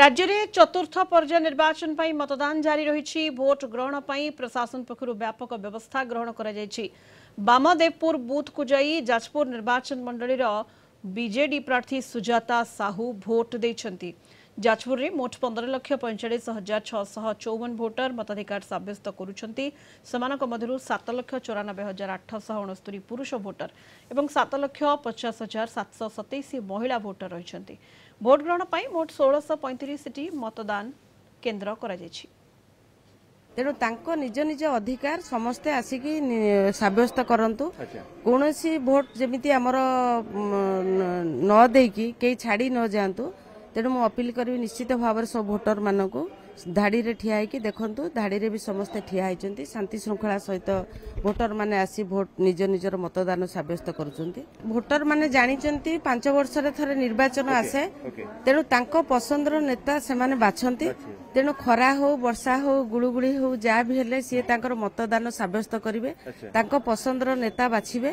রাজ্যে চতুর্থ পর্যায় নির্বাচন পাই মতদান জারি রয়েছে ভোট গ্রহণ পাই প্রশাসন পক্ষ ব্যাপক ব্যবস্থা গ্রহণ করা যাইছি বামদেবপুর বুথকু যাই যাজপুর নির্বাচন মন্ডলীর বিজেডি প্রার্থী সুজাতা সাহু ভোট দিয়েছেন ଯାଜପୁରରେ ମୋଟ ପନ୍ଦର ଲକ୍ଷ ପଇଁଚାଳିଶ ହଜାର ଛଅଶହ ଚଉବନ ଭୋଟର ମତାଧିକାର ସାବ୍ୟସ୍ତ କରୁଛନ୍ତି ସେମାନଙ୍କ ମଧ୍ୟରୁ ସାତ ଲକ୍ଷ ଚଉରାନବେ ହଜାର ଆଠଶହ ଅଣସ୍ତରୀ ପୁରୁଷ ଭୋଟର ଏବଂ ସାତ ଲକ୍ଷ ପଚାଶ ହଜାର ସାତଶହ ସତେଇଶ ମହିଳା ଭୋଟର ରହିଛନ୍ତି ଭୋଟ ଗ୍ରହଣ ପାଇଁ ମୋଟ ଷୋହଳଶହ ପଇଁତିରିଶଟି ମତଦାନ କେନ୍ଦ୍ର କରାଯାଇଛି ତେଣୁ ତାଙ୍କ ନିଜ ନିଜ ଅଧିକାର ସମସ୍ତେ ଆସିକି ସାବ୍ୟସ୍ତ କରନ୍ତୁ କୌଣସି ଭୋଟ ଯେମିତି ଆମର ନ ଦେଇକି କେହି ଛାଡ଼ି ନ ଯାଆନ୍ତୁ ତେଣୁ ମୁଁ ଅପିଲ କରିବି ନିଶ୍ଚିତ ଭାବରେ ସବୁ ଭୋଟରମାନଙ୍କୁ ଧାଡ଼ିରେ ଠିଆ ହୋଇକି ଦେଖନ୍ତୁ ଧାଡ଼ିରେ ବି ସମସ୍ତେ ଠିଆ ହୋଇଛନ୍ତି ଶାନ୍ତି ଶୃଙ୍ଖଳା ସହିତ ଭୋଟରମାନେ ଆସି ଭୋଟ ନିଜ ନିଜର ମତଦାନ ସାବ୍ୟସ୍ତ କରୁଛନ୍ତି ଭୋଟରମାନେ ଜାଣିଛନ୍ତି ପାଞ୍ଚ ବର୍ଷରେ ଥରେ ନିର୍ବାଚନ ଆସେ ତେଣୁ ତାଙ୍କ ପସନ୍ଦର ନେତା ସେମାନେ ବାଛନ୍ତି ତେଣୁ ଖରା ହେଉ ବର୍ଷା ହେଉ ଗୁଳୁଗୁଳି ହେଉ ଯାହା ବି ହେଲେ ସିଏ ତାଙ୍କର ମତଦାନ ସାବ୍ୟସ୍ତ କରିବେ ତାଙ୍କ ପସନ୍ଦର ନେତା ବାଛିବେ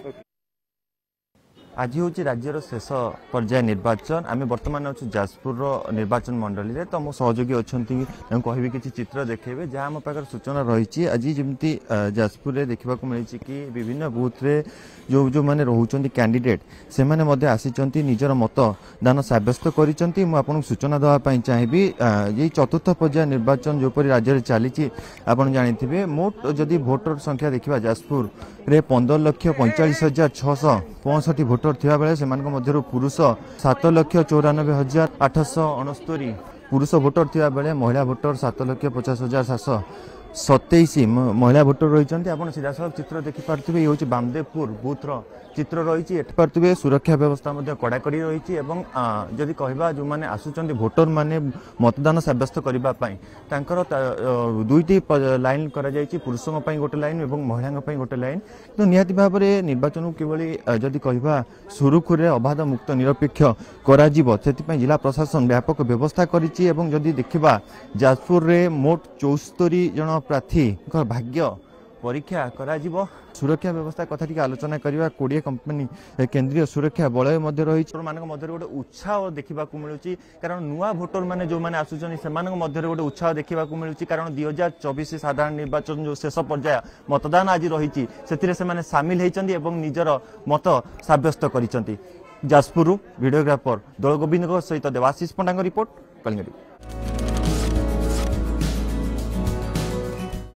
আজ হচ্ছে রাজ্যের শেষ পর্যায়ে নির্বাচন আমি বর্তমান অছু যাজপুর নির্বাচন মন্ডলীরে তো মো সহযোগী অনেক কহবি কিছু চিত্র দেখেবে যা আমার পাখে সূচনা রয়েছে আজ যেমি যাজপুরে দেখা মিছে কি বিভিন্ন বুথরে যে যে রোচান ক্যাডিডেট সে আসিছেন নিজের মত দান সাব্যস্ত করেছেন মু আপনার সূচনা দেওয়া চাহিবি যে চতুর্থ পর্যায়ে নির্বাচন যেপরি রাজ্যের চালছে আপনার জাঁথিবে মোট যদি ভোটর সংখ্যা দেখা যাজপুরে পনেরো লক্ষ পঁয়চাশ হাজার ছশো পঁয়ষঠি ভোটর ଥିବା ବେଳେ ସେମାନଙ୍କ ମଧ୍ୟରୁ ପୁରୁଷ ସାତ ଲକ୍ଷ ଚଉରାନବେ ହଜାର ଆଠଶହ ଅଣସ୍ତରି ପୁରୁଷ ଭୋଟର ଥିବା ବେଳେ ମହିଳା ଭୋଟର ସାତ ଲକ୍ଷ ପଚାଶ ହଜାର ସାତଶହ ସତେଇଶ ମହିଳା ଭୋଟର ରହିଛନ୍ତି ଆପଣ ସିଧାସଳଖ ଚିତ୍ର ଦେଖିପାରୁଥିବେ ଇଏ ହେଉଛି ବାମଦେବପୁର ବୁଥର ଚିତ୍ର ରହିଛି ଏଠି ପାରୁଥିବେ ସୁରକ୍ଷା ବ୍ୟବସ୍ଥା ମଧ୍ୟ କଡ଼ାକଡ଼ି ରହିଛି ଏବଂ ଯଦି କହିବା ଯେଉଁମାନେ ଆସୁଛନ୍ତି ଭୋଟରମାନେ ମତଦାନ ସାବ୍ୟସ୍ତ କରିବା ପାଇଁ ତାଙ୍କର ଦୁଇଟି ଲାଇନ୍ କରାଯାଇଛି ପୁରୁଷଙ୍କ ପାଇଁ ଗୋଟେ ଲାଇନ୍ ଏବଂ ମହିଳାଙ୍କ ପାଇଁ ଗୋଟେ ଲାଇନ୍ କିନ୍ତୁ ନିହାତି ଭାବରେ ନିର୍ବାଚନକୁ କିଭଳି ଯଦି କହିବା ସୁରୁଖୁରୁରେ ଅବାଧ ମୁକ୍ତ ନିରପେକ୍ଷ କରାଯିବ ସେଥିପାଇଁ ଜିଲ୍ଲା ପ୍ରଶାସନ ବ୍ୟାପକ ବ୍ୟବସ୍ଥା କରିଛି ଏବଂ ଯଦି ଦେଖିବା ଯାଜପୁରରେ ମୋଟ ଚଉସ୍ତରୀ ଜଣ ପ୍ରାର୍ଥୀଙ୍କ ଭାଗ୍ୟ ପରୀକ୍ଷା କରାଯିବ ସୁରକ୍ଷା ବ୍ୟବସ୍ଥା କଥା ଟିକେ ଆଲୋଚନା କରିବା କୋଡ଼ିଏ କମ୍ପାନୀ କେନ୍ଦ୍ରୀୟ ସୁରକ୍ଷା ବଳୟ ମଧ୍ୟ ରହିଛି ମାନଙ୍କ ମଧ୍ୟରେ ଗୋଟେ ଉତ୍ସାହ ଦେଖିବାକୁ ମିଳୁଛି କାରଣ ନୂଆ ଭୋଟରମାନେ ଯେଉଁମାନେ ଆସୁଛନ୍ତି ସେମାନଙ୍କ ମଧ୍ୟରେ ଗୋଟେ ଉତ୍ସାହ ଦେଖିବାକୁ ମିଳୁଛି କାରଣ ଦୁଇ ହଜାର ଚବିଶ ସାଧାରଣ ନିର୍ବାଚନ ଯେଉଁ ଶେଷ ପର୍ଯ୍ୟାୟ ମତଦାନ ଆଜି ରହିଛି ସେଥିରେ ସେମାନେ ସାମିଲ ହୋଇଛନ୍ତି ଏବଂ ନିଜର ମତ ସାବ୍ୟସ୍ତ କରିଛନ୍ତି ଯାଜପୁରରୁ ଭିଡ଼ିଓଗ୍ରାଫର ଦୋଳଗୋବିନ୍ଦଙ୍କ ସହିତ ଦେବାଶିଷ ପଣ୍ଡାଙ୍କ ରିପୋର୍ଟ କଳିଙ୍ଗଡ଼ି